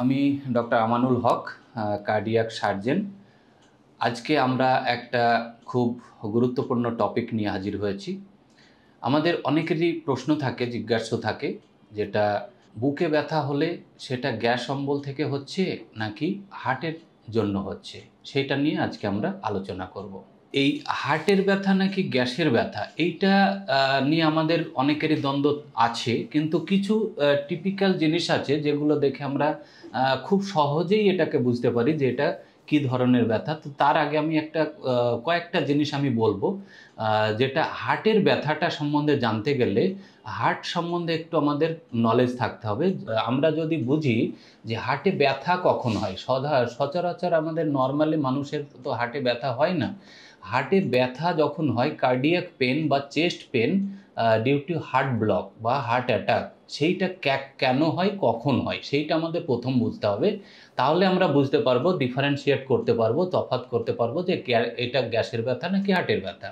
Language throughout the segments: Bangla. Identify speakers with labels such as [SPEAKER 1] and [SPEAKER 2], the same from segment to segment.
[SPEAKER 1] আমি doctor Amanul Haque cardiac surgeon আজকে আমরা একটা খুব গুরুত্বপূর্ণ টপিক নিয়ে হাজির হয়েছি আমাদের অনেকেরই প্রশ্ন থাকে জিজ্ঞাসা থাকে যেটা বুকে ব্যথা হলে সেটা গ্যাস অম্বল থেকে হচ্ছে নাকি হার্টের জন্য হচ্ছে সেটা নিয়ে আজকে আমরা আলোচনা করব এই হার্টের ব্যথা নাকি গ্যাসের ব্যথা এইটা নিয়ে আমাদের অনেকেরই দ্বন্দ্ব আছে কিন্তু কিছু টিপিক্যাল জিনিস আছে যেগুলো দেখে আমরা খুব সহজেই এটাকে বুঝতে পারি যে এটা কি ধরনের ব্যথা তো তার আগে আমি একটা কয়েকটা জিনিস আমি বলবো যেটা হার্টের ব্যথাটা সম্বন্ধে জানতে গেলে হার্ট সম্বন্ধে একটু আমাদের নলেজ থাকতে হবে আমরা যদি বুঝি যে হার্টে ব্যথা কখন হয় সচরাচর আমাদের নর্মালি মানুষের তো হার্টে ব্যথা হয় না হার্টে ব্যথা যখন হয় কার্ডিয়াক পেন বা chest pain due to heart block বা হার্ট অ্যাটাক সেইটা কেন হয় কখন হয় সেইটা আমাদের প্রথম বুঝতে হবে তাহলে আমরা বুঝতে পারবো ডিফারেন্সিয়েট করতে পারবো তফাত করতে পারবো যে এটা গ্যাসের ব্যথা নাকি হার্টের ব্যথা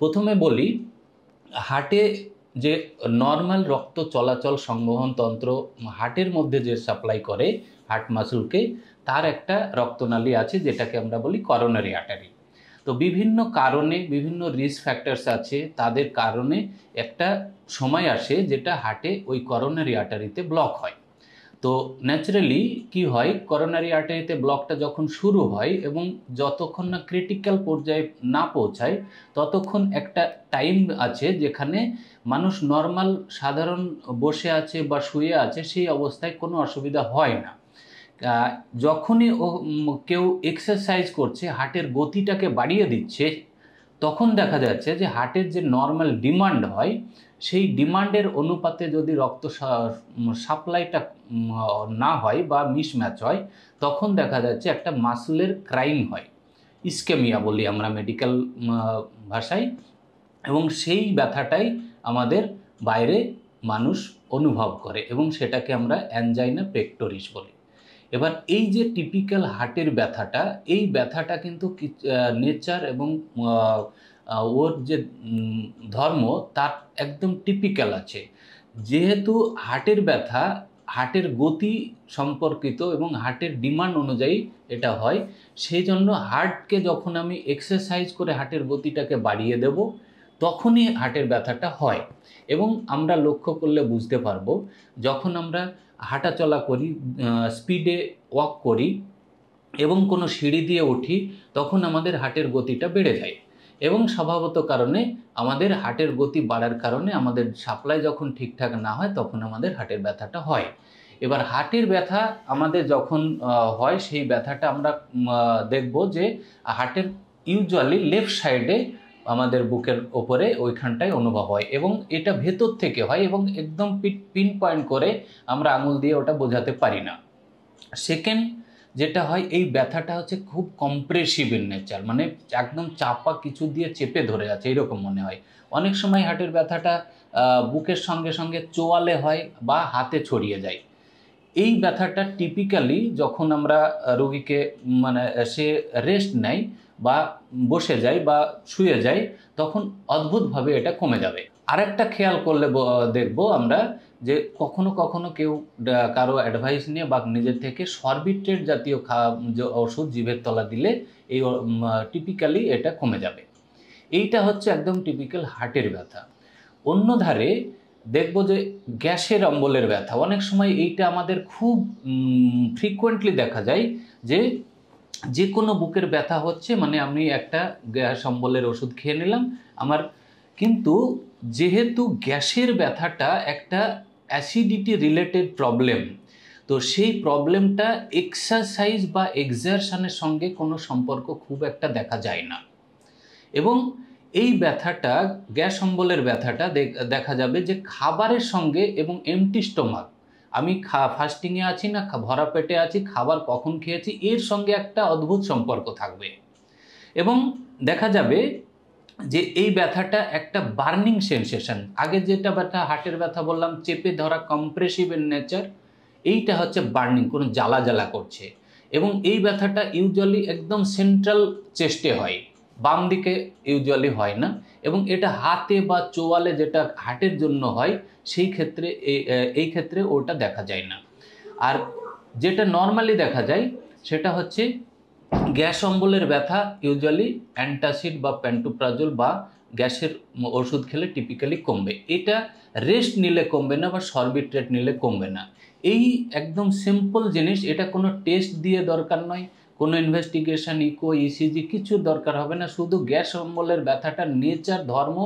[SPEAKER 1] প্রথমে বলি হার্টে যে নর্মাল রক্ত চলাচল সংবহনতন্ত্র তন্ত্র হার্টের মধ্যে যে সাপ্লাই করে হার্ট মাসুলকে তার একটা রক্তনালী আছে যেটাকে আমরা বলি করোনারি আটারি তো বিভিন্ন কারণে বিভিন্ন রিস্ক ফ্যাক্টরস আছে তাদের কারণে একটা সময় আসে যেটা হার্টে ওই করোনারি আর্টারিতে ব্লক হয় তো ন্যাচারালি কি হয় করোনারি আর্টারিতে ব্লকটা যখন শুরু হয় এবং যতক্ষণ না ক্রিটিক্যাল পর্যায়ে না পৌঁছায় ততক্ষণ একটা টাইম আছে যেখানে মানুষ নর্মাল সাধারণ বসে আছে বা শুয়ে আছে সেই অবস্থায় কোনো অসুবিধা হয় না যখনই ও কেউ এক্সারসাইজ করছে হার্টের গতিটাকে বাড়িয়ে দিচ্ছে তখন দেখা যাচ্ছে যে হার্টের যে নর্মাল ডিমান্ড হয় সেই ডিমান্ডের অনুপাতে যদি রক্ত সাপ্লাইটা না হয় বা মিসম্যাচ হয় তখন দেখা যাচ্ছে একটা মাসলের ক্রাইম হয় ইস্কেমিয়া বলি আমরা মেডিকেল ভাষায় এবং সেই ব্যথাটাই আমাদের বাইরে মানুষ অনুভব করে এবং সেটাকে আমরা অ্যানজাইনা পেক্টোরিস বলি এবার এই যে টিপিক্যাল হার্টের ব্যথাটা এই ব্যথাটা কিন্তু নেচার এবং ওর যে ধর্ম তার একদম টিপিক্যাল আছে যেহেতু হার্টের ব্যথা হার্টের গতি সম্পর্কিত এবং হার্টের ডিমান্ড অনুযায়ী এটা হয় সেই জন্য হার্টকে যখন আমি এক্সারসাইজ করে হার্টের গতিটাকে বাড়িয়ে দেব তখনই হার্টের ব্যথাটা হয় এবং আমরা লক্ষ্য করলে বুঝতে পারবো যখন আমরা হাঁটাচলা করি স্পিডে ওয়াক করি এবং কোনো সিঁড়ি দিয়ে উঠি তখন আমাদের হাটের গতিটা বেড়ে যায় এবং স্বভাবত কারণে আমাদের হাটের গতি বাড়ার কারণে আমাদের সাপ্লাই যখন ঠিকঠাক না হয় তখন আমাদের হাটের ব্যথাটা হয় এবার হাটের ব্যথা আমাদের যখন হয় সেই ব্যথাটা আমরা দেখব যে হাটের ইউজুয়ালি লেফট সাইডে আমাদের বুকের ওপরে ওইখানটায় অনুভব হয় এবং এটা ভেতর থেকে হয় এবং একদম পিন পয়েন্ট করে আমরা আঙুল দিয়ে ওটা বোঝাতে পারি না সেকেন্ড যেটা হয় এই ব্যথাটা হচ্ছে খুব কম্প্রেসিভ ইন নেচার মানে একদম চাপা কিছু দিয়ে চেপে ধরে আছে এরকম মনে হয় অনেক সময় হাটের ব্যথাটা বুকের সঙ্গে সঙ্গে চোয়ালে হয় বা হাতে ছড়িয়ে যায় এই ব্যথাটা টিপিক্যালি যখন আমরা রোগীকে মানে সে রেস্ট নেয় বা বসে যায় বা শুয়ে যায় তখন অদ্ভুতভাবে এটা কমে যাবে আরেকটা খেয়াল করলে দেখব আমরা যে কখনো কখনো কেউ কারো অ্যাডভাইস নিয়ে বা নিজের থেকে সর্বিট্রেট জাতীয় খা ওষুধ জীবের তলা দিলে এই টিপিক্যালি এটা কমে যাবে এইটা হচ্ছে একদম টিপিক্যাল হার্টের ব্যথা অন্য ধারে দেখব যে গ্যাসের অম্বলের ব্যথা অনেক সময় এইটা আমাদের খুব ফ্রিকুয়েন্টলি দেখা যায় যে যে কোনো বুকের ব্যথা হচ্ছে মানে আমি একটা গ্যাস অম্বলের ওষুধ খেয়ে নিলাম আমার কিন্তু যেহেতু গ্যাসের ব্যথাটা একটা অ্যাসিডিটি রিলেটেড প্রবলেম তো সেই প্রবলেমটা এক্সারসাইজ বা এক্সারশানের সঙ্গে কোনো সম্পর্ক খুব একটা দেখা যায় না এবং এই ব্যথাটা গ্যাস অম্বলের ব্যথাটা দেখা যাবে যে খাবারের সঙ্গে এবং এমটি স্টোমাক আমি খা ফাস্টিংয়ে আছি না ভরা পেটে আছি খাবার কখন খেয়েছি এর সঙ্গে একটা অদ্ভুত সম্পর্ক থাকবে এবং দেখা যাবে যে এই ব্যথাটা একটা বার্নিং সেন্সেশন আগে যেটা ব্যথা হার্টের ব্যথা বললাম চেপে ধরা এর নেচার এইটা হচ্ছে বার্নিং কোনো জ্বালা জ্বালা করছে এবং এই ব্যথাটা ইউজুয়ালি একদম সেন্ট্রাল চেস্টে হয় বাম দিকে ইউজুয়ালি হয় না এবং এটা হাতে বা চোয়ালে যেটা হাটের জন্য হয় সেই ক্ষেত্রে এই ক্ষেত্রে ওটা দেখা যায় না আর যেটা নর্মালি দেখা যায় সেটা হচ্ছে গ্যাস অম্বলের ব্যথা ইউজুয়ালি অ্যান্টাসিড বা প্যান্টোপ্রাজল বা গ্যাসের ওষুধ খেলে টিপিক্যালি কমবে এটা রেস্ট নিলে কমবে না বা সর্বিট্রেট নিলে কমবে না এই একদম সিম্পল জিনিস এটা কোনো টেস্ট দিয়ে দরকার নয় কোনো ইনভেস্টিগেশন ইকো ইসিজি কিছু দরকার হবে না শুধু গ্যাস অম্বলের ব্যথাটা নেচার ধর্ম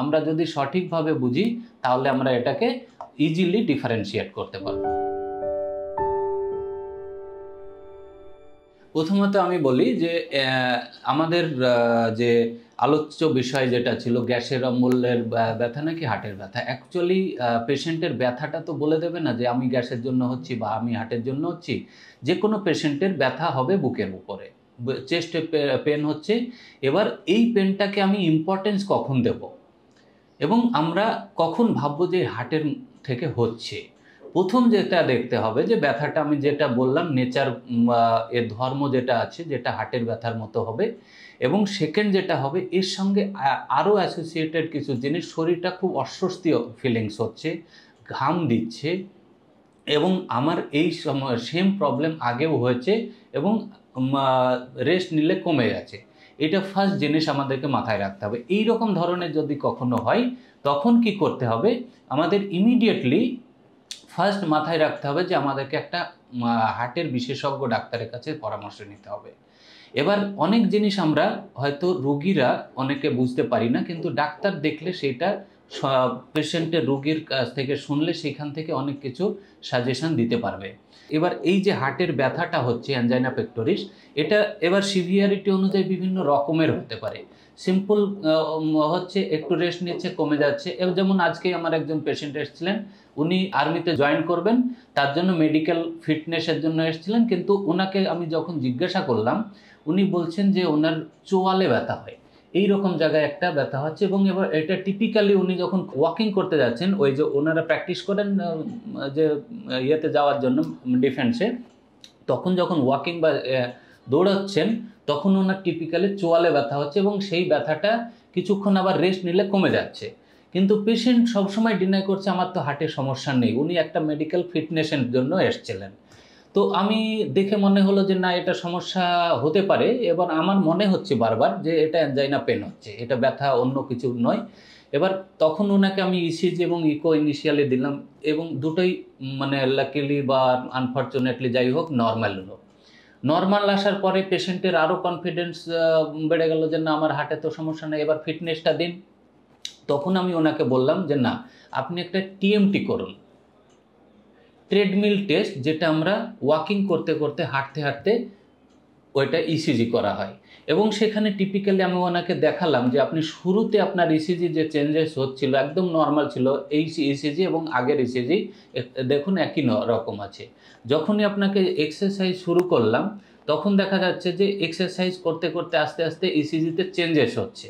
[SPEAKER 1] আমরা যদি সঠিকভাবে বুঝি তাহলে আমরা এটাকে ইজিলি ডিফারেন্সিয়েট করতে পারবো প্রথমত আমি বলি যে আমাদের যে আলোচ্য বিষয় যেটা ছিল গ্যাসের অমূল্যের ব্যথা নাকি হার্টের ব্যথা অ্যাকচুয়ালি পেশেন্টের ব্যথাটা তো বলে দেবে না যে আমি গ্যাসের জন্য হচ্ছি বা আমি হার্টের জন্য হচ্ছি যে কোনো পেশেন্টের ব্যথা হবে বুকের উপরে চেস্টে পেন হচ্ছে এবার এই পেনটাকে আমি ইম্পর্টেন্স কখন দেব এবং আমরা কখন ভাববো যে হার্টের থেকে হচ্ছে প্রথম যেটা দেখতে হবে যে ব্যথাটা আমি যেটা বললাম নেচার এর ধর্ম যেটা আছে যেটা হার্টের ব্যথার মতো হবে এবং সেকেন্ড যেটা হবে এর সঙ্গে আরও অ্যাসোসিয়েটেড কিছু জিনিস শরীরটা খুব অস্বস্তি ফিলিংস হচ্ছে ঘাম দিচ্ছে এবং আমার এই সময় সেম প্রবলেম আগেও হয়েছে এবং রেস্ট নিলে কমে গেছে এটা ফার্স্ট জিনিস আমাদেরকে মাথায় রাখতে হবে এই রকম ধরনের যদি কখনো হয় তখন কি করতে হবে আমাদের ইমিডিয়েটলি ফার্স্ট মাথায় রাখতে হবে যে আমাদেরকে একটা হার্টের বিশেষজ্ঞ ডাক্তারের কাছে পরামর্শ নিতে হবে এবার অনেক জিনিস আমরা হয়তো রুগীরা অনেকে বুঝতে পারি না কিন্তু ডাক্তার দেখলে সেটা পেশেন্টের রোগীর কাছ থেকে শুনলে সেখান থেকে অনেক কিছু সাজেশন দিতে পারবে এবার এই যে হার্টের ব্যথাটা হচ্ছে অ্যাঞ্জাইনা পেক্টোরিস এটা এবার সিভিয়ারিটি অনুযায়ী বিভিন্ন রকমের হতে পারে সিম্পল হচ্ছে একটু রেস্ট নিচ্ছে কমে যাচ্ছে যেমন আজকে আমার একজন পেশেন্ট এসেছিলেন উনি আর্মিতে জয়েন করবেন তার জন্য মেডিকেল ফিটনেসের জন্য এসেছিলেন কিন্তু ওনাকে আমি যখন জিজ্ঞাসা করলাম উনি বলছেন যে ওনার চোয়ালে ব্যথা হয় এই রকম জায়গায় একটা ব্যথা হচ্ছে এবং এবার এটা টিপিক্যালি উনি যখন ওয়াকিং করতে যাচ্ছেন ওই যে ওনারা প্র্যাকটিস করেন যে ইয়েতে যাওয়ার জন্য ডিফেন্সে তখন যখন ওয়াকিং বা দৌড়াচ্ছেন তখন ওনার টিপিক্যালি চোয়ালে ব্যথা হচ্ছে এবং সেই ব্যথাটা কিছুক্ষণ আবার রেস্ট নিলে কমে যাচ্ছে কিন্তু পেশেন্ট সবসময় ডিনাই করছে আমার তো হার্টে সমস্যা নেই উনি একটা মেডিকেল ফিটনেসের জন্য এসছিলেন তো আমি দেখে মনে হলো যে না এটা সমস্যা হতে পারে এবার আমার মনে হচ্ছে বারবার যে এটা অ্যানজাইনা পেন হচ্ছে এটা ব্যথা অন্য কিছু নয় এবার তখন ওনাকে আমি ইসিজি e এবং ইকো ইনিশিয়ালি দিলাম এবং দুটোই মানে লাকিলি বা আনফর্চুনেটলি যাই হোক নর্মাল হলো নর্মাল আসার পরে পেশেন্টের আরও কনফিডেন্স বেড়ে গেল যে না আমার হার্টে তো সমস্যা নেই এবার ফিটনেসটা দিন তখন আমি ওনাকে বললাম যে না আপনি একটা টিএমটি করুন ট্রেডমিল টেস্ট যেটা আমরা ওয়াকিং করতে করতে হাঁটতে হাঁটতে ওইটা ইসিজি e করা হয় এবং সেখানে টিপিক্যালি আমি ওনাকে দেখালাম যে আপনি শুরুতে আপনার ইসিজি e যে চেঞ্জেস হচ্ছিল একদম নর্মাল ছিল এই ইসিজি e এবং আগের ইসিজি দেখুন একই রকম আছে যখনই আপনাকে এক্সারসাইজ শুরু করলাম তখন দেখা যাচ্ছে যে এক্সারসাইজ করতে করতে আস্তে আস্তে ইসিজিতে চেঞ্জেস হচ্ছে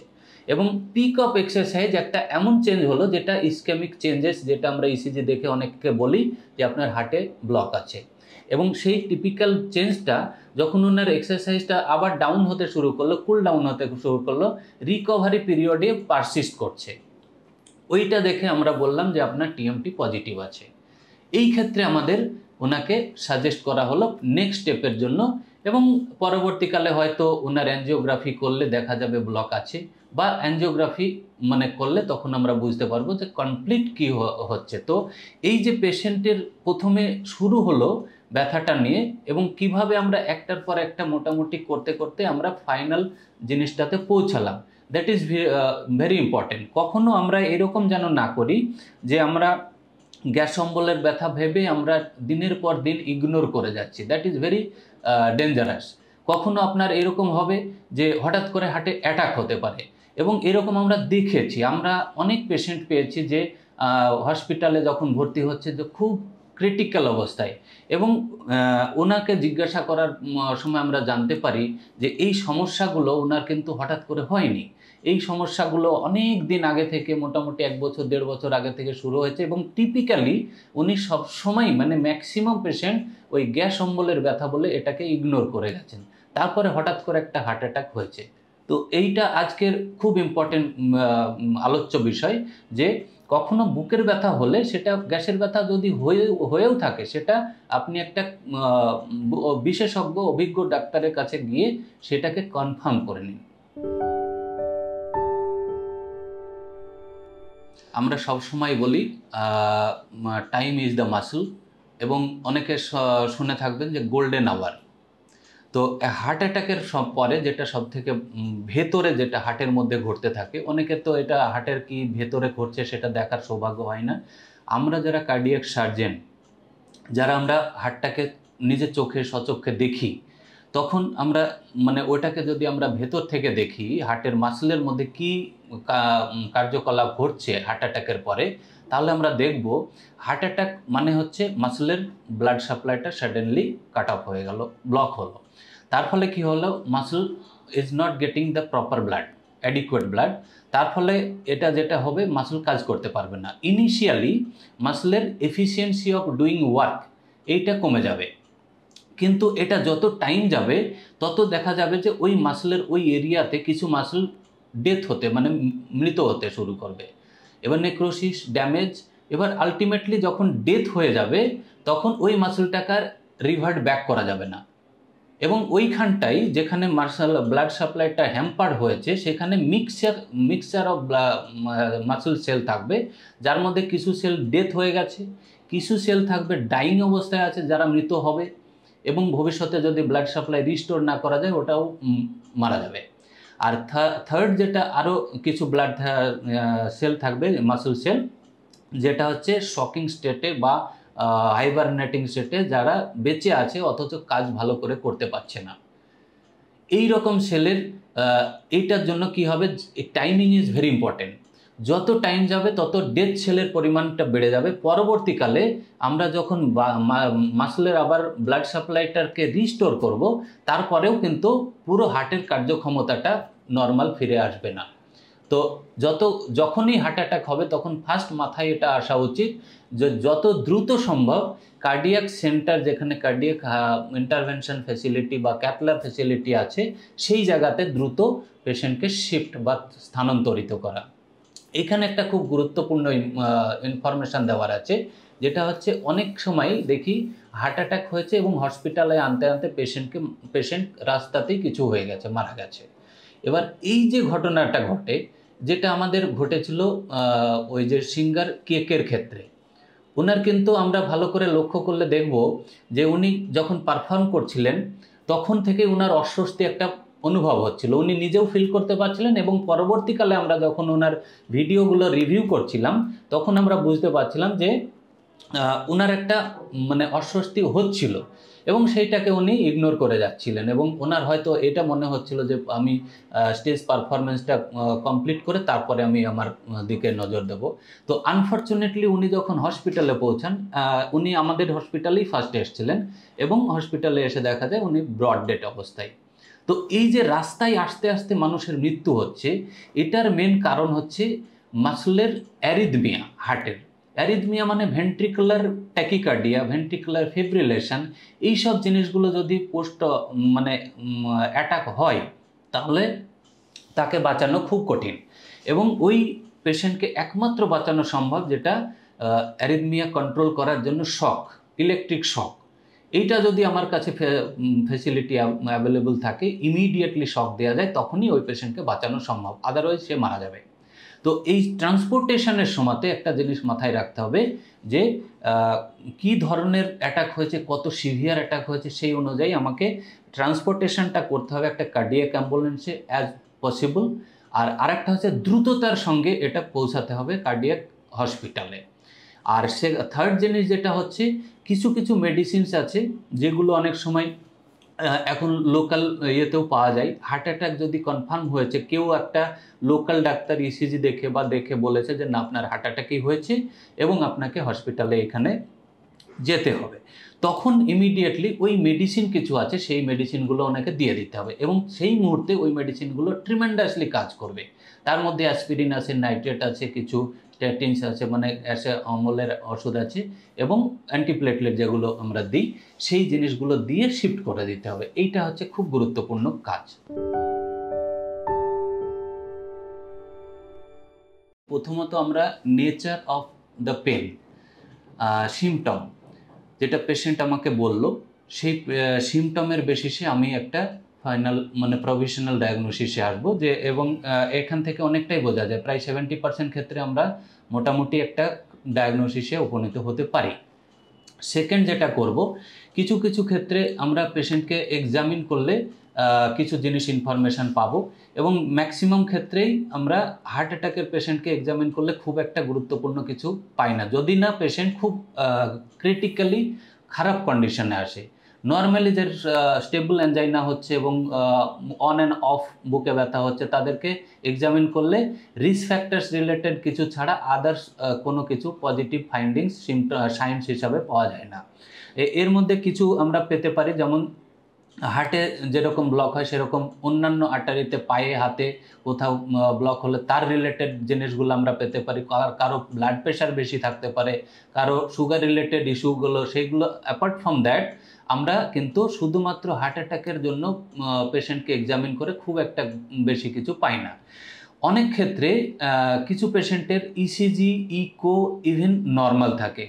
[SPEAKER 1] এবং পিক আপ এক্সারসাইজ একটা এমন চেঞ্জ হলো যেটা ইসকেমিক চেঞ্জেস যেটা আমরা ইসিজি e দেখে অনেককে বলি যে আপনার হার্টে ব্লক আছে এবং সেই টিপিক্যাল চেঞ্জটা যখন ওনার এক্সারসাইজটা আবার ডাউন হতে শুরু করলো কুল ডাউন হতে শুরু করলো রিকভারি পিরিয়ডে পারসিস্ট করছে ওইটা দেখে আমরা বললাম যে আপনার টিএমটি পজিটিভ আছে এই ক্ষেত্রে আমাদের ওনাকে সাজেস্ট করা হলো নেক্সট স্টেপের জন্য এবং পরবর্তীকালে হয়তো ওনার অ্যাঞ্জিওগ্রাফি করলে দেখা যাবে ব্লক আছে বা অ্যাঞ্জিওগ্রাফি মানে করলে তখন আমরা বুঝতে পারবো যে কমপ্লিট কী হচ্ছে তো এই যে পেশেন্টের প্রথমে শুরু হলো ব্যথাটা নিয়ে এবং কিভাবে আমরা একটার পর একটা মোটামুটি করতে করতে আমরা ফাইনাল জিনিসটাতে পৌঁছালাম দ্যাট ইজ ভেরি ইম্পর্টেন্ট কখনো আমরা এরকম যেন না করি যে আমরা গ্যাস অম্বলের ব্যথা ভেবে আমরা দিনের পর দিন ইগনোর করে যাচ্ছি দ্যাট ইজ ভেরি ডেঞ্জারাস কখনো আপনার এরকম হবে যে হঠাৎ করে হাটে অ্যাটাক হতে পারে এবং এরকম আমরা দেখেছি আমরা অনেক পেশেন্ট পেয়েছি যে হসপিটালে যখন ভর্তি হচ্ছে যে খুব ক্রিটিক্যাল অবস্থায় এবং ওনাকে জিজ্ঞাসা করার সময় আমরা জানতে পারি যে এই সমস্যাগুলো ওনার কিন্তু হঠাৎ করে হয়নি এই সমস্যাগুলো অনেক দিন আগে থেকে মোটামুটি এক বছর দেড় বছর আগে থেকে শুরু হয়েছে এবং টিপিক্যালি উনি সবসময় মানে ম্যাক্সিমাম পেশেন্ট ওই গ্যাস অম্বলের ব্যথা বলে এটাকে ইগনোর করে গেছেন তারপরে হঠাৎ করে একটা হার্ট অ্যাটাক হয়েছে তো এইটা আজকের খুব ইম্পর্টেন্ট আলোচ্য বিষয় যে কখনো বুকের ব্যথা হলে সেটা গ্যাসের ব্যথা যদি হয়ে হয়েও থাকে সেটা আপনি একটা বিশেষজ্ঞ অভিজ্ঞ ডাক্তারের কাছে গিয়ে সেটাকে কনফার্ম করে নিন আমরা সবসময় বলি টাইম ইজ দ্য মাসুল এবং অনেকে শুনে থাকবেন যে গোল্ডেন আওয়ার তো হার্ট অ্যাটাকের পরে যেটা সব থেকে ভেতরে যেটা হার্টের মধ্যে ঘটতে থাকে অনেকে তো এটা হার্টের কি ভেতরে ঘটছে সেটা দেখার সৌভাগ্য হয় না আমরা যারা কার্ডিয়াক সার্জেন যারা আমরা হার্টটাকে নিজের চোখে সচক্ষে দেখি তখন আমরা মানে ওটাকে যদি আমরা ভেতর থেকে দেখি হার্টের মাসলের মধ্যে কি কার্যকলাপ ঘটছে হার্ট অ্যাটাকের পরে তাহলে আমরা দেখব হার্ট অ্যাটাক মানে হচ্ছে মাসলের ব্লাড সাপ্লাইটা সাডেনলি কাট অফ হয়ে গেল ব্লক হলো তার ফলে কি হলো muscle is not getting the proper blood adequate blood তার ফলে এটা যেটা হবে মাসল কাজ করতে পারবে না ইনিশিয়ালি মাসলের এফিসিয়েন্সি অফ ডুইং ওয়ার্ক এইটা কমে যাবে কিন্তু এটা যত টাইম যাবে তত দেখা যাবে যে ওই মাসলের ওই এরিয়াতে কিছু মাসল ডেথ হতে মানে মৃত হতে শুরু করবে এবার নেক্রোসিস ড্যামেজ এবার আলটিমেটলি যখন ডেথ হয়ে যাবে তখন ওই টাকার রিভার্ট ব্যাক করা যাবে না এবং ওইখানটাই যেখানে মার্শাল ব্লাড সাপ্লাইটা হ্যাম্পার হয়েছে সেখানে mixture mixture of muscle cell থাকবে যার মধ্যে কিছু সেল ডেথ হয়ে গেছে কিছু সেল থাকবে ডাইং অবস্থায় আছে যারা মৃত হবে এবং ভবিষ্যতে যদি ব্লাড সাপ্লাই রিস্টোর না করা যায় ওটাও মারা যাবে আর থার্ড যেটা আরও কিছু ব্লাড সেল থাকবে মাসল সেল যেটা হচ্ছে শকিং স্টেটে বা হাইবারনেটিং স্টেটে যারা বেঁচে আছে অথচ কাজ ভালো করে করতে পারছে না এই রকম সেলের এইটার জন্য কি হবে টাইমিং ইজ ভেরি ইম্পর্টেন্ট যত টাইম যাবে তত ডেথ সেলের পরিমাণটা বেড়ে যাবে পরবর্তীকালে আমরা যখন মাসলের আবার ব্লাড সাপ্লাইটারকে রিস্টোর করব তারপরেও কিন্তু পুরো হার্টের কার্যক্ষমতাটা নর্মাল ফিরে আসবে না তো যত যখনই হার্ট অ্যাটাক হবে তখন ফার্স্ট মাথায় এটা আসা উচিত যে যত দ্রুত সম্ভব কার্ডিয়াক সেন্টার যেখানে কার্ডিয়াক ইন্টারভেনশন ফ্যাসিলিটি বা ক্যাপলার ফ্যাসিলিটি আছে সেই জায়গাতে দ্রুত পেশেন্টকে শিফট বা স্থানান্তরিত করা এখানে একটা খুব গুরুত্বপূর্ণ ইনফরমেশান দেওয়ার আছে যেটা হচ্ছে অনেক সময় দেখি হার্ট অ্যাটাক হয়েছে এবং হসপিটালে আনতে আনতে পেশেন্টকে পেশেন্ট রাস্তাতেই কিছু হয়ে গেছে মারা গেছে এবার এই যে ঘটনাটা ঘটে যেটা আমাদের ঘটেছিল ওই যে সিঙ্গার কেকের ক্ষেত্রে ওনার কিন্তু আমরা ভালো করে লক্ষ্য করলে দেখব যে উনি যখন পারফর্ম করছিলেন তখন থেকে ওনার অস্বস্তি একটা অনুভব হচ্ছিল উনি নিজেও ফিল করতে পারছিলেন এবং পরবর্তীকালে আমরা যখন ওনার ভিডিওগুলো রিভিউ করছিলাম তখন আমরা বুঝতে পারছিলাম যে ওনার একটা মানে অস্বস্তি হচ্ছিল এবং সেইটাকে উনি ইগনোর করে যাচ্ছিলেন এবং ওনার হয়তো এটা মনে হচ্ছিল যে আমি স্টেজ পারফরমেন্সটা কমপ্লিট করে তারপরে আমি আমার দিকে নজর দেব তো আনফর্চুনেটলি উনি যখন হসপিটালে পৌঁছান উনি আমাদের হসপিটালেই ফার্স্টে এসেছিলেন এবং হসপিটালে এসে দেখা যায় উনি ব্রড ডেট অবস্থায় তো এই যে রাস্তায় আসতে আসতে মানুষের মৃত্যু হচ্ছে এটার মেন কারণ হচ্ছে মাসলের অ্যারিদমিয়া হার্টের অ্যারিদমিয়া মানে ভেন্ট্রিকুলার ট্যাকিকার্ডিয়া ভেন্ট্রিকুলার ফিব্রিলেশন এইসব জিনিসগুলো যদি পোস্ট মানে অ্যাটাক হয় তাহলে তাকে বাঁচানো খুব কঠিন এবং ওই পেশেন্টকে একমাত্র বাঁচানো সম্ভব যেটা অ্যারিদমিয়া কন্ট্রোল করার জন্য শক ইলেকট্রিক শক এইটা যদি আমার কাছে ফেসিলিটি অ্যাভেলেবল থাকে ইমিডিয়েটলি শক দেওয়া যায় তখনই ওই পেশেন্টকে বাঁচানো সম্ভব আদারওয়াইজ সে মারা যাবে তো এই ট্রান্সপোর্টেশনের সময়তে একটা জিনিস মাথায় রাখতে হবে যে কি ধরনের অ্যাটাক হয়েছে কত সিভিয়ার অ্যাটাক হয়েছে সেই অনুযায়ী আমাকে ট্রান্সপোর্টেশনটা করতে হবে একটা কার্ডিয়াক অ্যাম্বুলেন্সে অ্যাজ পসিবল আর আরেকটা হচ্ছে দ্রুততার সঙ্গে এটা পৌঁছাতে হবে কার্ডিয়াক হসপিটালে আর সে থার্ড জিনিস যেটা হচ্ছে কিছু কিছু মেডিসিনস আছে যেগুলো অনেক সময় এখন লোকাল ইয়েতেও পাওয়া যায় হার্ট অ্যাটাক যদি কনফার্ম হয়েছে কেউ একটা লোকাল ডাক্তার ইসিজি e দেখে বা দেখে বলেছে যে না আপনার হার্ট অ্যাটাকই হয়েছে এবং আপনাকে হসপিটালে এখানে যেতে হবে তখন ইমিডিয়েটলি ওই মেডিসিন কিছু আছে সেই মেডিসিনগুলো ওনাকে দিয়ে দিতে হবে এবং সেই মুহূর্তে ওই মেডিসিনগুলো ট্রিমেন্ডাসলি কাজ করবে তার মধ্যে অ্যাসপিরিন আছে নাইট্রেট আছে কিছু স্ট্যাটিনস আছে মানে অমলের ওষুধ আছে এবং অ্যান্টিপ্লেটলেট যেগুলো আমরা দিই সেই জিনিসগুলো দিয়ে শিফট করে দিতে হবে এইটা হচ্ছে খুব গুরুত্বপূর্ণ কাজ প্রথমত আমরা nature of the pain symptom যেটা পেশেন্ট আমাকে বলল সেই সিমটমের বেসিসে আমি একটা ফাইনাল মানে প্রভিশনাল ডায়াগনোসিসে আসবো যে এবং এখান থেকে অনেকটাই বোঝা যায় প্রায় সেভেন্টি পার্সেন্ট ক্ষেত্রে আমরা মোটামুটি একটা ডায়াগনোসিসে উপনীত হতে পারি সেকেন্ড যেটা করব কিছু কিছু ক্ষেত্রে আমরা পেশেন্টকে এক্সামিন করলে কিছু জিনিস ইনফরমেশান পাবো এবং ম্যাক্সিমাম ক্ষেত্রেই আমরা হার্ট অ্যাটাকের পেশেন্টকে এক্সামিন করলে খুব একটা গুরুত্বপূর্ণ কিছু পাই না যদি না পেশেন্ট খুব ক্রিটিক্যালি খারাপ কন্ডিশনে আসে নর্মালি যে স্টেবল অ্যাঞ্জাইনা হচ্ছে এবং অন অ্যান্ড অফ বুকে ব্যথা হচ্ছে তাদেরকে এক্সামিন করলে রিস ফ্যাক্টার্স রিলেটেড কিছু ছাড়া আদার্স কোনো কিছু পজিটিভ ফাইন্ডিংস সাইন্স হিসাবে পাওয়া যায় না এর মধ্যে কিছু আমরা পেতে পারি যেমন হার্টে যেরকম ব্লক হয় সেরকম অন্যান্য আর্টারিতে পায়ে হাতে কোথাও ব্লক হলে তার রিলেটেড জিনিসগুলো আমরা পেতে পারি কারো ব্লাড প্রেশার বেশি থাকতে পারে কারো সুগার রিলেটেড ইস্যুগুলো সেইগুলো অ্যাপার্ট ফ্রম দ্যাট আমরা কিন্তু শুধুমাত্র হার্ট অ্যাটাকের জন্য পেশেন্টকে এক্সামিন করে খুব একটা বেশি কিছু পাই না অনেক ক্ষেত্রে কিছু পেশেন্টের ইসিজি ইকো ইভেন নর্মাল থাকে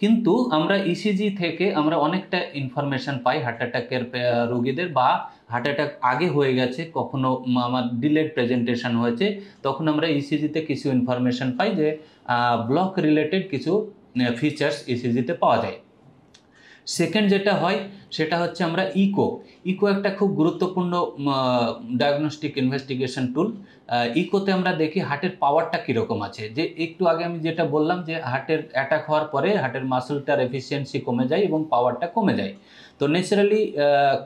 [SPEAKER 1] কিন্তু আমরা ইসিজি e থেকে আমরা অনেকটা ইনফরমেশান পাই হার্ট অ্যাটাকের রোগীদের বা হার্ট অ্যাটাক আগে হয়ে গেছে কখনো আমার ডিলেড প্রেজেন্টেশন হয়েছে তখন আমরা ইসিজিতে e কিছু ইনফরমেশান পাই যে ব্লক রিলেটেড কিছু ফিচার্স ইসিজিতে e পাওয়া যায় সেকেন্ড যেটা হয় সেটা হচ্ছে আমরা ইকো ইকো একটা খুব গুরুত্বপূর্ণ ডায়াগনস্টিক ইনভেস্টিগেশন টুল ইকোতে আমরা দেখি হার্টের পাওয়ারটা কীরকম আছে যে একটু আগে আমি যেটা বললাম যে হার্টের অ্যাটাক হওয়ার পরে হার্টের মাসলটার এফিসিয়েন্সি কমে যায় এবং পাওয়ারটা কমে যায় তো ন্যাচারালি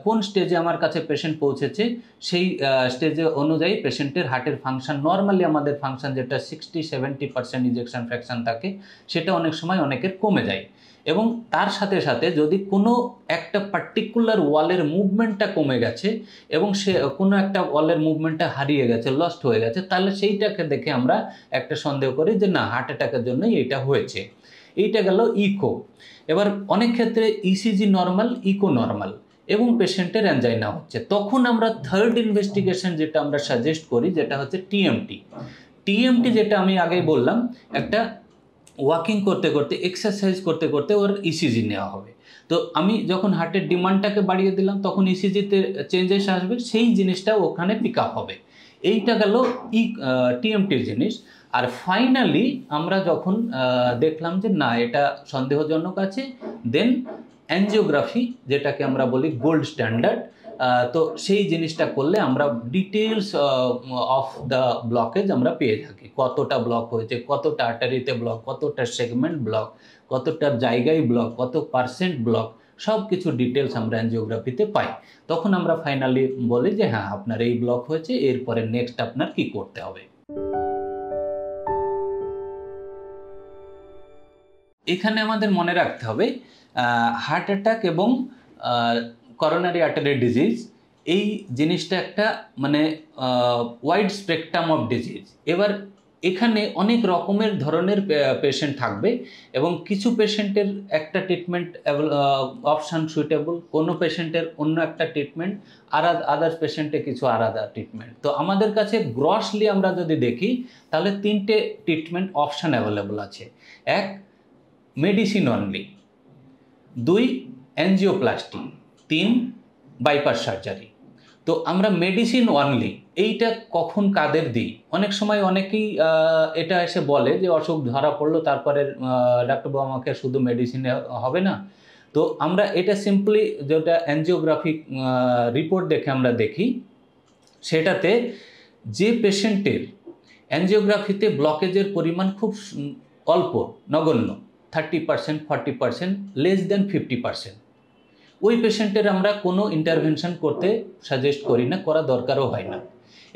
[SPEAKER 1] কোন স্টেজে আমার কাছে পেশেন্ট পৌঁছেছে সেই স্টেজে অনুযায়ী পেশেন্টের হার্টের ফাংশন নর্মালি আমাদের ফাংশন যেটা sixty seventy percent injection fraction থাকে সেটা অনেক সময় অনেকের কমে যায় এবং তার সাথে সাথে যদি কোনো একটা পার্টিকুলার ওয়ালের মুভমেন্টটা কমে গেছে এবং সে কোনো একটা ওয়ালের মুভমেন্টটা হারিয়ে গেছে লস্ট হয়ে গেছে তাহলে সেইটাকে দেখে আমরা একটা সন্দেহ করি যে না হার্ট অ্যাটাকের জন্যই এটা হয়েছে এইটা গেল ইকো এবার অনেক ক্ষেত্রে ইসিজি নর্মাল ইকো নর্মাল এবং পেশেন্টের অ্যাঞ্জাইনা হচ্ছে তখন আমরা থার্ড ইনভেস্টিগেশন যেটা আমরা সাজেস্ট করি যেটা হচ্ছে টিএমটি টিএমটি যেটা আমি আগেই বললাম একটা ওয়াকিং করতে করতে এক্সারসাইজ করতে করতে ওর ইসিজি e নেওয়া হবে তো আমি যখন হার্টের ডিমান্ডটাকে বাড়িয়ে দিলাম তখন ইসিজিতে e চেঞ্জেস আসবে সেই জিনিসটা ওখানে পিক আপ হবে এইটা গেল ই e, টিএমটির জিনিস আর ফাইনালি আমরা যখন দেখলাম যে না এটা সন্দেহজনক আছে দেন অ্যাঞ্জিওগ্রাফি যেটাকে আমরা বলি গোল্ড স্ট্যান্ডার্ড তো সেই জিনিসটা করলে আমরা ডিটেলস অফ দ্য ব্লকেজ আমরা পেয়ে থাকি কতটা ব্লক হয়েছে কতটা আটারিতে ব্লক কতটা সেগমেন্ট ব্লক কতটা জায়গায় ব্লক কত পার্সেন্ট ব্লক সব কিছু ডিটেলস আমরা অ্যানজিওগ্রাফিতে পাই তখন আমরা ফাইনালি বলি যে হ্যাঁ আপনার এই ব্লক হয়েছে এরপরে নেক্সট আপনার কি করতে হবে এখানে আমাদের মনে রাখতে হবে হার্ট অ্যাটাক এবং করোনারি আর্টারি ডিজিজ এই জিনিসটা একটা মানে ওয়াইড স্পেকট্রাম অফ ডিজিজ এবার এখানে অনেক রকমের ধরনের পেশেন্ট থাকবে এবং কিছু পেশেন্টের একটা ট্রিটমেন্ট অপশান সুইটেবল কোনো পেশেন্টের অন্য একটা ট্রিটমেন্ট আর আদার্স পেশেন্টে কিছু আলাদা ট্রিটমেন্ট তো আমাদের কাছে গ্রসলি আমরা যদি দেখি তাহলে তিনটে ট্রিটমেন্ট অপশান অ্যাভেলেবল আছে এক মেডিসিন অনলি দুই অ্যানজিওপ্লাস্টিক তিন বাইপাস সার্জারি তো আমরা মেডিসিন অনলি এইটা কখন কাদের দিই অনেক সময় অনেকেই এটা এসে বলে যে অসুখ ধরা পড়লো তারপরে ডাক্তারবাবু আমাকে শুধু মেডিসিনে হবে না তো আমরা এটা সিম্পলি যেটা অ্যানজিওগ্রাফিক রিপোর্ট দেখে আমরা দেখি সেটাতে যে পেশেন্টের অ্যানজিওগ্রাফিতে ব্লকেজের পরিমাণ খুব অল্প নগণ্য thirty percent forty percent less than fifty percent ওই পেশেন্টের আমরা কোনো ইন্টারভেনশন করতে সাজেস্ট করি না করা দরকারও হয় না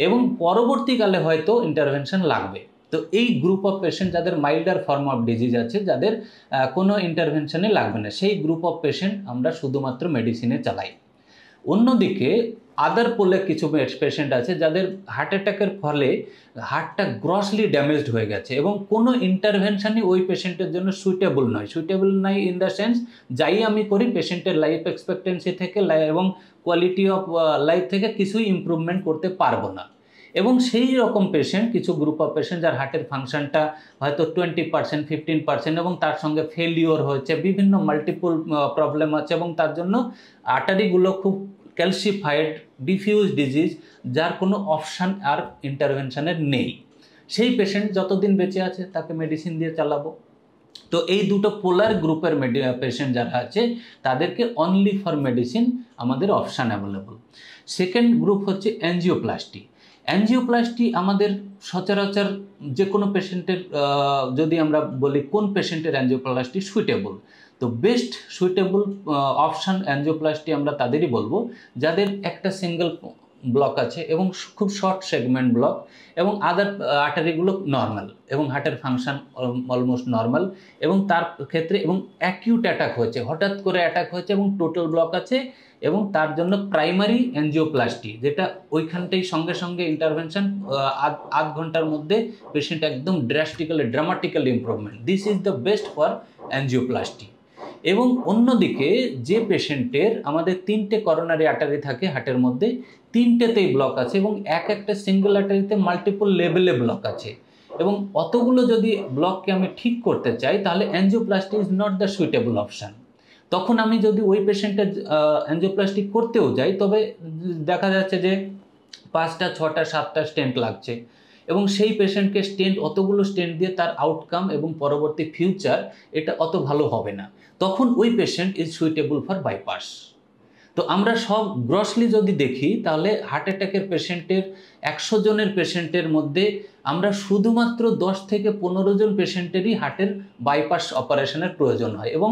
[SPEAKER 1] এবং পরবর্তীকালে হয়তো ইন্টারভেনশন লাগবে তো এই গ্রুপ অফ পেশেন্ট যাদের মাইল্ডার ফর্ম অফ ডিজিজ আছে যাদের কোনো ইন্টারভেনশনে লাগবে না সেই গ্রুপ অফ পেশেন্ট আমরা শুধুমাত্র মেডিসিনে চালাই অন্যদিকে আদার পোলে কিছু পেশেন্ট আছে যাদের হার্ট অ্যাটাকের ফলে হার্টটা গ্রসলি ড্যামেজড হয়ে গেছে এবং কোনো ইন্টারভেনশানই ওই পেশেন্টের জন্য সুইটেবল নয় সুইটেবল নাই ইন দ্য সেন্স যাই আমি করি পেশেন্টের লাইফ এক্সপেক্টেন্সি থেকে এবং কোয়ালিটি অফ লাইফ থেকে কিছুই ইম্প্রুভমেন্ট করতে পারবো না এবং সেই রকম পেশেন্ট কিছু গ্রুপ অফ পেশেন্ট যার হার্টের ফাংশনটা হয়তো টোয়েন্টি পার্সেন্ট ফিফটিন পার্সেন্ট এবং তার সঙ্গে ফেলিওর হয়েছে বিভিন্ন মাল্টিপল প্রবলেম আছে এবং তার জন্য আটারিগুলো খুব ক্যালসিফাইড ডিফিউজ ডিজিজ যার কোনো অপশান আর ইন্টারভেনশানের নেই সেই পেশেন্ট যতদিন বেঁচে আছে তাকে মেডিসিন দিয়ে চালাবো তো এই দুটো পোলার গ্রুপের মেডি পেশেন্ট যারা আছে তাদেরকে অনলি ফর মেডিসিন আমাদের অপশান অ্যাভেলেবল সেকেন্ড গ্রুপ হচ্ছে অ্যাঞ্জিওপ্লাস্টি অ্যাঞ্জিওপ্লাস্টি আমাদের সচরাচর যে কোনো পেশেন্টের যদি আমরা বলি কোন পেশেন্টের অ্যাঞ্জিওপ্লাস্টি সুইটেবল তো বেস্ট সুইটেবল অপশান অ্যানজিওপ্লাস্টি আমরা তাদেরই বলবো যাদের একটা সিঙ্গেল ব্লক আছে এবং খুব শর্ট সেগমেন্ট ব্লক এবং আদার আর্টারিগুলো নর্মাল এবং হার্টের ফাংশান অলমোস্ট নর্মাল এবং তার ক্ষেত্রে এবং অ্যাকিউট অ্যাটাক হয়েছে হঠাৎ করে অ্যাটাক হয়েছে এবং টোটাল ব্লক আছে এবং তার জন্য প্রাইমারি এনজিওপ্লাস্টি যেটা ওইখানটাই সঙ্গে সঙ্গে ইন্টারভেনশন আধ আধ ঘন্টার মধ্যে পেশেন্ট একদম drastically dramatically improvement this is the best for angioplasty এবং অন্যদিকে যে পেশেন্টের আমাদের তিনটে করোনারি আটারি থাকে হার্টের মধ্যে তিনটেতেই ব্লক আছে এবং এক একটা সিঙ্গেল আটারিতে মাল্টিপল লেভেলে ব্লক আছে এবং অতগুলো যদি ব্লককে আমি ঠিক করতে চাই তাহলে angioplasty is not the suitable option তখন আমি যদি ওই পেশেন্টের অ্যাঞ্জিওপ্লাস্টি করতেও যাই তবে দেখা যাচ্ছে যে পাঁচটা ছটা সাতটা স্টেন্ট লাগছে এবং সেই পেশেন্টকে স্টেন্ট অতগুলো স্টেন্ট দিয়ে তার আউটকাম এবং পরবর্তী ফিউচার এটা অত ভালো হবে না তখন ওই patient is suitable for bypass তো আমরা সব গ্রসলি যদি দেখি তাহলে হার্ট অ্যাটাকের পেশেন্টের একশো জনের পেশেন্টের মধ্যে আমরা শুধুমাত্র দশ থেকে পনেরো জন পেশেন্টেরই হার্টের বাইপাস অপারেশনের প্রয়োজন হয় এবং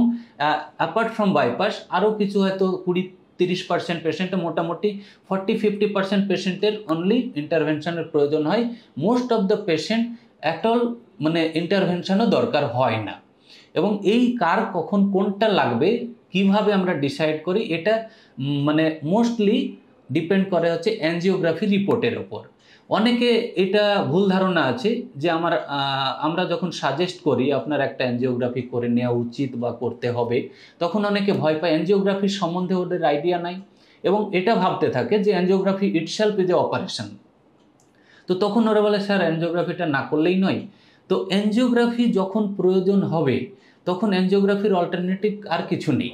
[SPEAKER 1] অ্যাপার্ট ফ্রম বাইপাস আরও কিছু হয়তো কুড়ি তিরিশ পার্সেন্ট পেশেন্টে মোটামুটি ফর্টি ফিফটি পার্সেন্ট পেশেন্টের অনলি ইন্টারভেনশনের প্রয়োজন হয় most of the patient at all মানে ইন্টারভেনশনও দরকার হয় না এবং এই কার কখন কোনটা লাগবে কিভাবে আমরা ডিসাইড করি এটা মানে মোস্টলি ডিপেন্ড করে হচ্ছে অ্যানজিওগ্রাফি রিপোর্টের ওপর অনেকে এটা ভুল ধারণা আছে যে আমার আমরা যখন সাজেস্ট করি আপনার একটা এনজিওগ্রাফি করে নেওয়া উচিত বা করতে হবে তখন অনেকে ভয় পায় এনজিওগ্রাফির সম্বন্ধে ওদের আইডিয়া নাই এবং এটা ভাবতে থাকে যে angiography itself is a operation তো তখন ওরা বলে স্যার অ্যানজিওগ্রাফিটা না করলেই নয় তো এনজিওগ্রাফি যখন প্রয়োজন হবে তখন অ্যানজিওগ্রাফির অল্টারনেটিভ আর কিছু নেই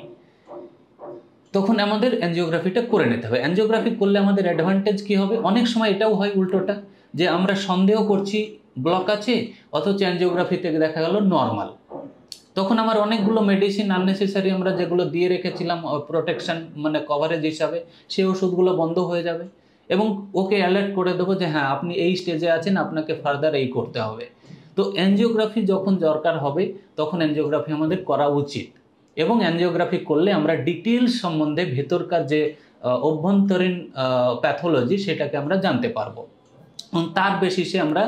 [SPEAKER 1] তখন আমাদের এনজিওগ্রাফিটা করে নিতে হবে অ্যানজিওগ্রাফি করলে আমাদের অ্যাডভান্টেজ কী হবে অনেক সময় এটাও হয় উল্টোটা যে আমরা সন্দেহ করছি ব্লক আছে অথচ অ্যাঞ্জিওগ্রাফি থেকে দেখা গেল নর্মাল তখন আমার অনেকগুলো মেডিসিন আননেসেসারি আমরা যেগুলো দিয়ে রেখেছিলাম প্রোটেকশান মানে কভারেজ হিসাবে সেই ওষুধগুলো বন্ধ হয়ে যাবে এবং ওকে অ্যালার্ট করে দেবো যে হ্যাঁ আপনি এই স্টেজে আছেন আপনাকে ফার্দার এই করতে হবে তো এনজিওগ্রাফি যখন দরকার হবে তখন অ্যানজিওগ্রাফি আমাদের করা উচিত এবং অ্যাঞ্জিওগ্রাফি করলে আমরা ডিটেলস সম্বন্ধে ভেতরকার যে অভ্যন্তরীণ প্যাথোলজি সেটাকে আমরা জানতে পারবো এবং তার বেসিসে আমরা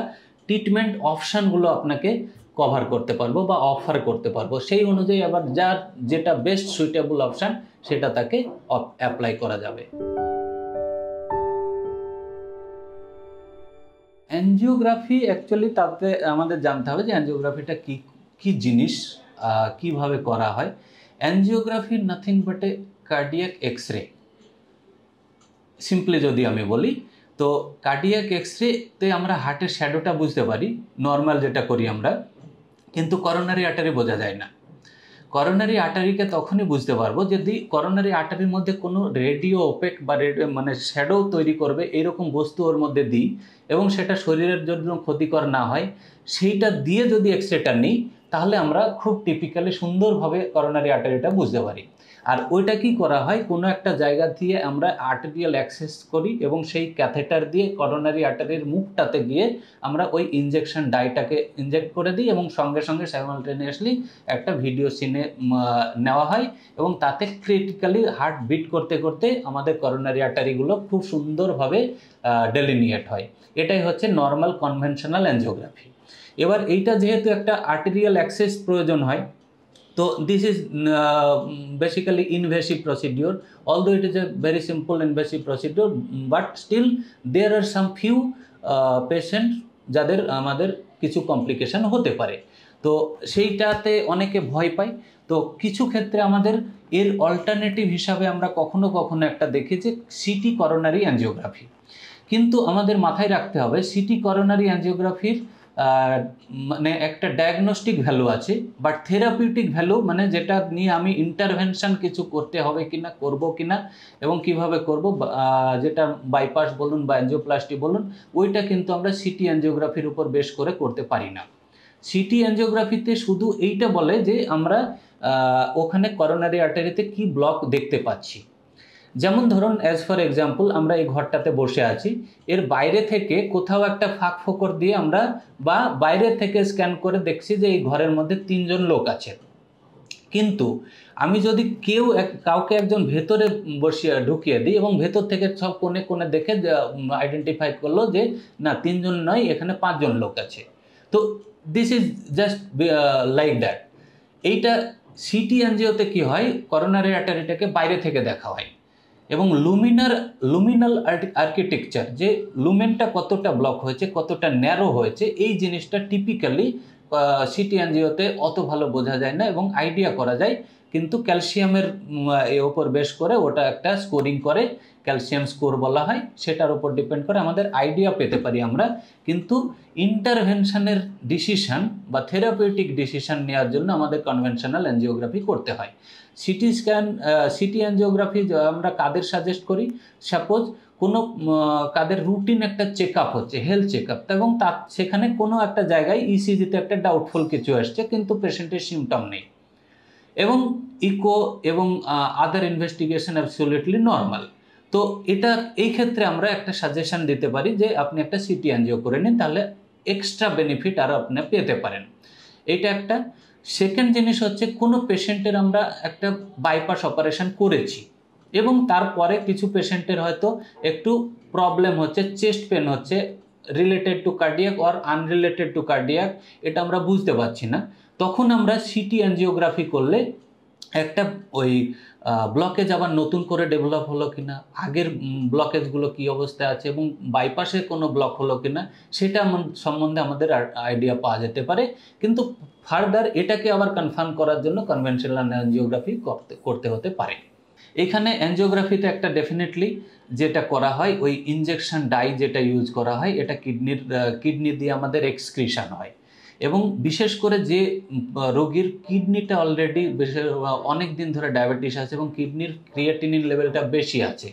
[SPEAKER 1] ট্রিটমেন্ট অপশানগুলো আপনাকে কভার করতে পারবো বা অফার করতে পারবো সেই অনুযায়ী আবার যার যেটা বেস্ট সুইটেবল অপশান সেটা তাকে অ্যাপ্লাই করা যাবে অ্যানজিওগ্রাফি অ্যাকচুয়ালি তাতে আমাদের জানতে হবে যে অ্যানজিওগ্রাফিটা কী কী জিনিস কিভাবে করা হয় angiography nothing but a cardiac X ray simply যদি আমি বলি তো কার্ডিয়াক এক্স রেতে আমরা হার্টের শ্যাডোটা বুঝতে পারি নর্মাল যেটা করি আমরা কিন্তু করোনারি আটারি বোঝা যায় না করোনারি আটারিকে তখনই বুঝতে পারবো যদি করোনারি আটারির মধ্যে কোনো রেডিও ওপেক বা রেডিও মানে শ্যাডো তৈরি করবে এইরকম বস্তু ওর মধ্যে দিই এবং সেটা শরীরের জন্য ক্ষতিকর না হয় সেইটা দিয়ে যদি এক্স রেটা নিই তাহলে আমরা খুব টিপিক্যালি সুন্দরভাবে করোনারি আর্টারিটা বুঝতে পারি আর ওইটা কি করা হয় কোনো একটা জায়গা দিয়ে আমরা আর্টেরিয়াল অ্যাক্সেস করি এবং সেই ক্যাথেটার দিয়ে করোনারি আর্টারির মুখটাতে গিয়ে আমরা ওই ইঞ্জেকশন ডাইটাকে ইনজেক্ট করে দিই এবং সঙ্গে সঙ্গে সাইমালটেনিয়াসলি একটা ভিডিও সিনে নেওয়া হয় এবং তাতে ক্রিটিক্যালি হার্ট বিট করতে করতে আমাদের করোনারি আর্টারিগুলো খুব সুন্দরভাবে ডেলিনিয়েট হয় এটাই হচ্ছে নর্মাল কনভেনশনাল অ্যানজিওগ্রাফি এবার এইটা যেহেতু একটা আর্টেরিয়াল অ্যাক্সেস প্রয়োজন হয় তো this is basically invasive procedure though it is a very simple invasive procedure but still there are some few patient যাদের আমাদের কিছু কমপ্লিকেশান হতে পারে তো সেইটাতে অনেকে ভয় পায় তো কিছু ক্ষেত্রে আমাদের এর অল্টারনেটিভ হিসাবে আমরা কখনো কখনো একটা দেখি যে সিটি করোনারি অ্যাঞ্জিওগ্রাফি কিন্তু আমাদের মাথায় রাখতে হবে সিটি করোনারি অ্যাঞ্জিওগ্রাফির মানে একটা ডায়াগনস্টিক ভ্যালু আছে বাট থেরাপিউটিক ভ্যালু মানে যেটা নিয়ে আমি ইন্টারভেনশন কিছু করতে হবে কি না করবো কি না এবং কিভাবে করব যেটা বাইপাস বলুন বা অ্যাঞ্জিওপ্লাস্টি বলুন ওইটা কিন্তু আমরা সিটি অ্যানজিওগ্রাফির উপর বেশ করে করতে পারি না সিটি অ্যানজিওগ্রাফিতে শুধু এইটা বলে যে আমরা ওখানে করোনারি আর্টারিতে কি ব্লক দেখতে পাচ্ছি যেমন ধরুন অ্যাজ ফর এক্সাম্পল আমরা এই ঘরটাতে বসে আছি এর বাইরে থেকে কোথাও একটা ফাঁক ফোকর দিয়ে আমরা বা বাইরে থেকে স্ক্যান করে দেখছি যে এই ঘরের মধ্যে তিনজন লোক আছে কিন্তু আমি যদি কেউ এক কাউকে একজন ভেতরে বসিয়ে ঢুকিয়ে দিই এবং ভেতর থেকে সব কোণে কোণে দেখে আইডেন্টিফাই করলো যে না তিনজন নয় এখানে পাঁচজন লোক আছে তো this is just like that এইটা সিটি এনজিওতে কি হয় করোনারি অ্যাটারিটাকে বাইরে থেকে দেখা হয় এবং লুমিনার লুমিনাল আর্কিটেকচার যে লুমেনটা কতটা ব্লক হয়েছে কতটা ন্যারো হয়েছে এই জিনিসটা টিপিক্যালি সিটি এনজিওতে অত ভালো বোঝা যায় না এবং আইডিয়া করা যায় কিন্তু ক্যালসিয়ামের এর ওপর বেশ করে ওটা একটা স্কোরিং করে ক্যালসিয়াম স্কোর বলা হয় সেটার ওপর ডিপেন্ড করে আমাদের আইডিয়া পেতে পারি আমরা কিন্তু ইন্টারভেনশনের ডিসিশান বা থেরাপিউটিক ডিসিশান নেওয়ার জন্য আমাদের কনভেনশনাল এনজিওগ্রাফি করতে হয় সিটি স্ক্যান সিটি অ্যাঞ্জিওগ্রাফি আমরা কাদের সাজেস্ট করি সাপোজ কোনো কাদের রুটিন একটা চেক আপ হচ্ছে হেলথ চেক আপ এবং তার সেখানে কোনো একটা জায়গায় ইসিজিতে একটা ডাউটফুল কিছু আসছে কিন্তু পেশেন্টের সিমটম নেই এবং ইকো এবং আদার ইনভেস্টিগেশন অ্যাবসোলিউটলি নর্মাল তো এটা এই ক্ষেত্রে আমরা একটা সাজেশন দিতে পারি যে আপনি একটা সিটি এনজিও করে নিন তাহলে এক্সট্রা বেনিফিট আরও আপনি পেতে পারেন এটা একটা সেকেন্ড জিনিস হচ্ছে কোনো পেশেন্টের আমরা একটা বাইপাস অপারেশন করেছি এবং তারপরে কিছু পেশেন্টের হয়তো একটু প্রবলেম হচ্ছে চেস্ট পেন হচ্ছে related to cardiac or unrelated to cardiac এটা আমরা বুঝতে পারছি না তখন আমরা সিটি অ্যানজিওগ্রাফি করলে একটা ওই ব্লকেজ আবার নতুন করে ডেভেলপ হলো কিনা আগের ব্লকেজগুলো কি অবস্থায় আছে এবং বাইপাসে কোনো ব্লক হলো কিনা সেটা সম্বন্ধে আমাদের আইডিয়া পাওয়া যেতে পারে কিন্তু ফার্দার এটাকে আবার কনফার্ম করার জন্য কনভেনশনাল অ্যানজিওগ্রাফি করতে করতে হতে পারে এখানে অ্যানজিওগ্রাফিতে একটা ডেফিনেটলি যেটা করা হয় ওই ইনজেকশন ডাই যেটা ইউজ করা হয় এটা কিডনির কিডনি দিয়ে আমাদের এক্সক্রিশন হয় এবং বিশেষ করে যে রোগীর কিডনিটা অলরেডি অনেক দিন ধরে ডায়াবেটিস আছে এবং কিডনির ক্রিয়েটিনিন লেভেলটা বেশি আছে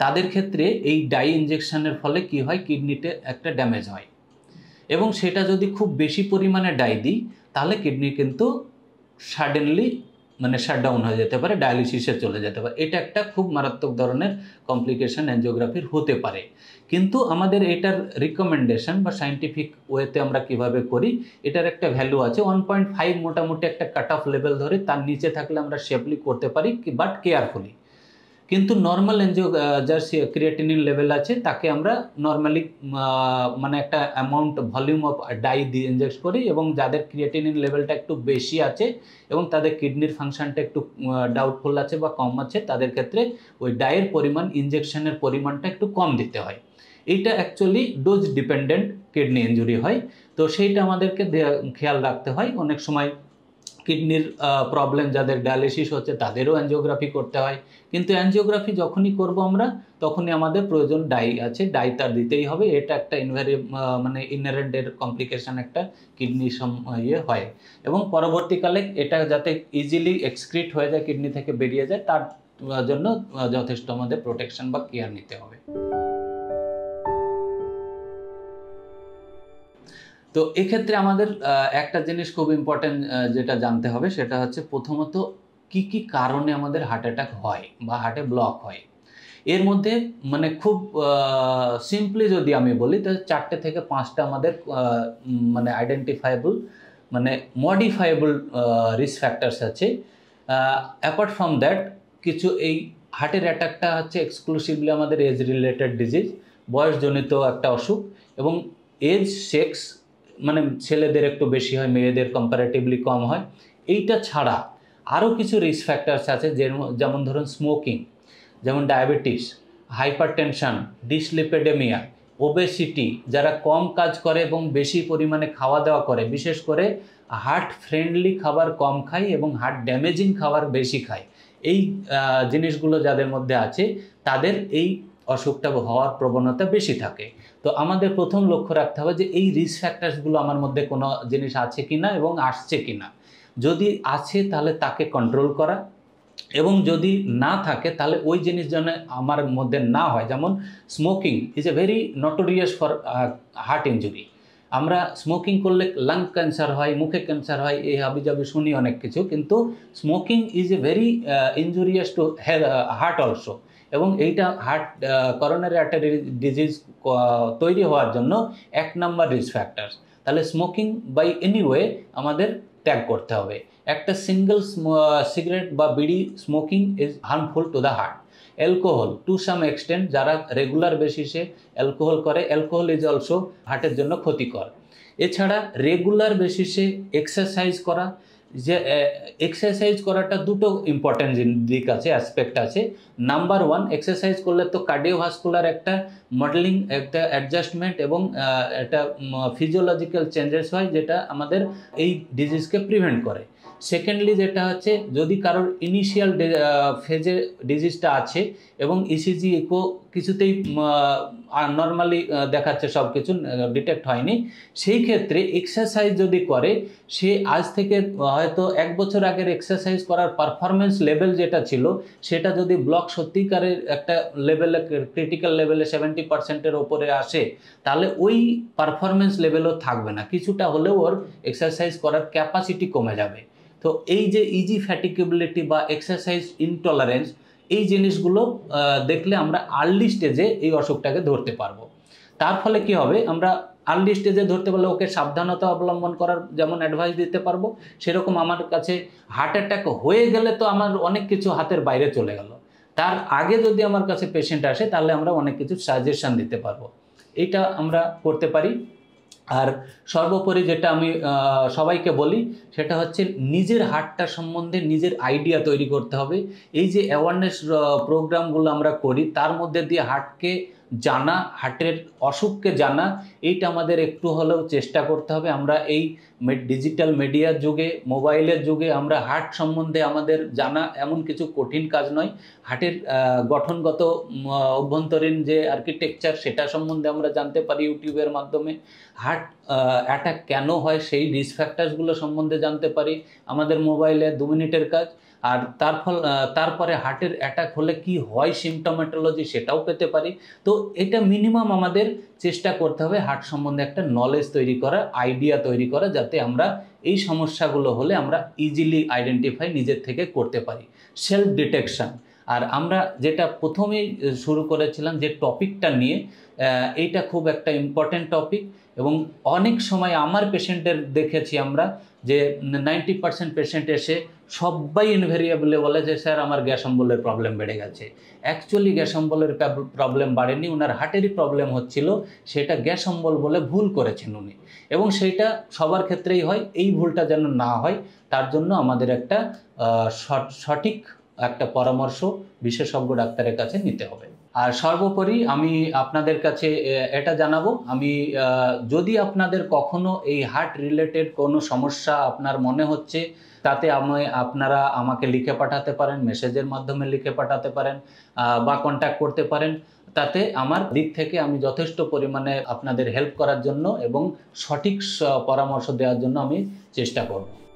[SPEAKER 1] তাদের ক্ষেত্রে এই ডাই ইঞ্জেকশনের ফলে কি হয় কিডনিতে একটা ড্যামেজ হয় এবং সেটা যদি খুব বেশি পরিমাণে ডাই দিই তাহলে কিডনি কিন্তু সাডেনলি মানে শাটডাউন হয়ে যেতে পারে ডায়ালিসিসে চলে যেতে পারে এটা একটা খুব মারাত্মক ধরনের কমপ্লিকেশান অ্যাঞ্জিওগ্রাফির হতে পারে কিন্তু আমাদের এটার রিকমেন্ডেশন বা সাইন্টিফিক ওয়েতে আমরা কিভাবে করি এটার একটা ভ্যালু আছে ওয়ান পয়েন্ট ফাইভ মোটামুটি একটা কাট অফ লেভেল ধরে তার নিচে থাকলে আমরা সেফলি করতে পারি বাট কেয়ারফুলি কিন্তু নর্মাল এনজিও যার ক্রিয়েটিনিন লেভেল আছে তাকে আমরা নর্মালি মানে একটা অ্যামাউন্ট ভলিউম অফ ডাই দিয়ে ইনজেক্ট করি এবং যাদের ক্রিয়েটিনিন লেভেলটা একটু বেশি আছে এবং তাদের কিডনির ফাংশনটা একটু ডাউটফুল আছে বা কম আছে তাদের ক্ষেত্রে ওই ডায়ের পরিমাণ ইনজেকশনের পরিমাণটা একটু কম দিতে হয় এইটা actually dose dependent kidney injury হয় তো সেইটা আমাদেরকে খেয়াল রাখতে হয় অনেক সময় কিডনির প্রবলেম যাদের ডায়ালিসিস হচ্ছে তাদেরও অ্যানজিওগ্রাফি করতে হয় কিন্তু অ্যানজিওগ্রাফি যখনই করব আমরা তখনই আমাদের প্রয়োজন ডাই আছে ডাই তার দিতেই হবে এটা একটা ইনভারি মানে ইনারেন্টের কমপ্লিকেশান একটা কিডনি ইয়ে হয় এবং পরবর্তীকালে এটা যাতে ইজিলি এক্সক্রিট হয়ে যায় কিডনি থেকে বেরিয়ে যায় তার জন্য যথেষ্ট আমাদের প্রোটেকশন বা কেয়ার নিতে হবে তো এক্ষেত্রে আমাদের একটা জিনিস খুব ইম্পর্টেন্ট যেটা জানতে হবে সেটা হচ্ছে প্রথমত কি কি কারণে আমাদের হার্ট অ্যাটাক হয় বা হার্টে ব্লক হয় এর মধ্যে মানে খুব সিম্পলি যদি আমি বলি তাহলে চারটে থেকে পাঁচটা আমাদের মানে আইডেন্টিফাইবল মানে মডিফাইবল রিস্ক ফ্যাক্টরস আছে অ্যাপার্ট ফ্রম দ্যাট কিছু এই হার্টের অ্যাটাকটা হচ্ছে এক্সক্লুসিভলি আমাদের এজ রিলেটেড ডিজিজ বয়সজনিত একটা অসুখ এবং এজ সেক্স মানে ছেলেদের একটু বেশি হয় মেয়েদের কম্পারেটিভলি কম হয় এইটা ছাড়া আরও কিছু রিস্ক ফ্যাক্টরস আছে যেমন ধরুন স্মোকিং যেমন diabetes hypertension dyslipidaemia obesity যারা কম কাজ করে এবং বেশি পরিমাণে খাওয়া দাওয়া করে বিশেষ করে হার্ট ফ্রেন্ডলি খাবার কম খায় এবং হার্ট ড্যামেজিং খাবার বেশি খায় এই জিনিসগুলো যাদের মধ্যে আছে তাদের এই অসুখটা হওয়ার প্রবণতা বেশি থাকে তো আমাদের প্রথম লক্ষ্য রাখতে হবে যে এই রিস্ক ফ্যাক্টার্সগুলো আমার মধ্যে কোনো জিনিস আছে কি না এবং আসছে কি না যদি আছে তাহলে তাকে কন্ট্রোল করা এবং যদি না থাকে তাহলে ওই জিনিস যেন আমার মধ্যে না হয় যেমন smoking is a very notorious for heart injury আমরা স্মোকিং করলে লাং ক্যান্সার হয় মুখে ক্যান্সার হয় এই যাবি শুনি অনেক কিছু কিন্তু smoking is a very injurious to heart also এবং এইটা হার্ট করোনারি আর্টারি ডিজিজ তৈরি হওয়ার জন্য এক নাম্বার রিস্ক ফ্যাক্টর তাহলে স্মোকিং বাই এনিওয়ে আমাদের ত্যাগ করতে হবে একটা সিঙ্গেল সিগারেট বা বিড়ি smoking is harmful to the heart alcohol to some extent যারা রেগুলার বেসিসে অ্যালকোহল করে অ্যালকোহল ইজ অলসো হার্টের জন্য ক্ষতিকর এছাড়া রেগুলার বেসিসে এক্সারসাইজ করা যে এক্সারসাইজ করাটা দুটো ইম্পর্ট্যান্ট দিক আছে অ্যাসপেক্ট আছে নাম্বার ওয়ান এক্সারসাইজ করলে তো কার্ডিওভাস্কুলার একটা মডেলিং একটা অ্যাডজাস্টমেন্ট এবং একটা ফিজিওলজিক্যাল চেঞ্জেস হয় যেটা আমাদের এই ডিজিজকে প্রিভেন্ট করে সেকেন্ডলি যেটা হচ্ছে যদি কারোর ইনিশিয়াল ফেজে ডিজিজটা আছে এবং ইসিজি e ইকো কিছুতেই নর্মালি দেখাচ্ছে সব কিছু ডিটেক্ট হয়নি সেই ক্ষেত্রে এক্সারসাইজ যদি করে সে আজ থেকে হয়তো এক বছর আগের এক্সারসাইজ করার পারফরমেন্স লেভেল যেটা ছিল সেটা যদি ব্লক সত্যিকারের একটা লেভেলে ক্রিটিক্যাল লেভেলে সেভেন্টি পার্সেন্টের ওপরে আসে তাহলে ওই পারফরমেন্স লেভেলও থাকবে না কিছুটা হলেও ওর এক্সারসাইজ করার ক্যাপাসিটি কমে যাবে তো এই যে ইজি ফ্যাটিকেবিলিটি বা এক্সারসাইজ ইনটলারেন্স এই জিনিসগুলো দেখলে আমরা আর্লি স্টেজে এই অসুখটাকে ধরতে পারবো তার ফলে কি হবে আমরা আর্লি স্টেজে ধরতে পারলে ওকে সাবধানতা অবলম্বন করার যেমন অ্যাডভাইস দিতে পারবো সেরকম আমার কাছে হার্ট অ্যাটাক হয়ে গেলে তো আমার অনেক কিছু হাতের বাইরে চলে গেল তার আগে যদি আমার কাছে পেশেন্ট আসে তাহলে আমরা অনেক কিছু সাজেশান দিতে পারবো এটা আমরা করতে পারি আর সর্বোপরি যেটা আমি সবাইকে বলি সেটা হচ্ছে নিজের হাটটা সম্বন্ধে নিজের আইডিয়া তৈরি করতে হবে এই যে অ্যাওয়ারনেস প্রোগ্রামগুলো আমরা করি তার মধ্যে দিয়ে হাটকে জানা হার্টের অসুখকে জানা এইটা আমাদের একটু হলেও চেষ্টা করতে হবে আমরা এই ডিজিটাল মিডিয়ার যুগে মোবাইলের যুগে আমরা হার্ট সম্বন্ধে আমাদের জানা এমন কিছু কঠিন কাজ নয় হার্টের গঠনগত অভ্যন্তরীণ যে আর্কিটেকচার সেটা সম্বন্ধে আমরা জানতে পারি ইউটিউবের মাধ্যমে হার্ট অ্যাটাক কেন হয় সেই রিস্ক ফ্যাক্টার্সগুলো সম্বন্ধে জানতে পারি আমাদের মোবাইলে দু মিনিটের কাজ আর তার ফল তারপরে হার্টের অ্যাটাক হলে কি হয় সিমটোমেটোলজি সেটাও পেতে পারি তো এটা মিনিমাম আমাদের চেষ্টা করতে হবে হার্ট সম্বন্ধে একটা নলেজ তৈরি করা আইডিয়া তৈরি করা যাতে আমরা এই সমস্যাগুলো হলে আমরা ইজিলি আইডেন্টিফাই নিজের থেকে করতে পারি সেলফ ডিটেকশান আর আমরা যেটা প্রথমেই শুরু করেছিলাম যে টপিকটা নিয়ে এইটা খুব একটা ইম্পর্ট্যান্ট টপিক এবং অনেক সময় আমার পেশেন্টের দেখেছি আমরা যে নাইনটি পার্সেন্ট পেশেন্ট এসে সবাই ইনভেরিয়েবলে বলে যে স্যার আমার গ্যাস অম্বলের প্রবলেম বেড়ে গেছে অ্যাকচুয়ালি গ্যাস অম্বলের প্রবলেম বাড়েনি ওনার হার্টেরই প্রবলেম হচ্ছিল সেটা গ্যাস অম্বল বলে ভুল করেছেন উনি এবং সেইটা সবার ক্ষেত্রেই হয় এই ভুলটা যেন না হয় তার জন্য আমাদের একটা সঠিক একটা পরামর্শ বিশেষজ্ঞ ডাক্তারের কাছে নিতে হবে আর সর্বোপরি আমি আপনাদের কাছে এটা জানাবো আমি যদি আপনাদের কখনো এই হার্ট রিলেটেড কোনো সমস্যা আপনার মনে হচ্ছে তাতে আমি আপনারা আমাকে লিখে পাঠাতে পারেন মেসেজের মাধ্যমে লিখে পাঠাতে পারেন বা কন্ট্যাক্ট করতে পারেন তাতে আমার দিক থেকে আমি যথেষ্ট পরিমাণে আপনাদের হেল্প করার জন্য এবং সঠিক পরামর্শ দেওয়ার জন্য আমি চেষ্টা করব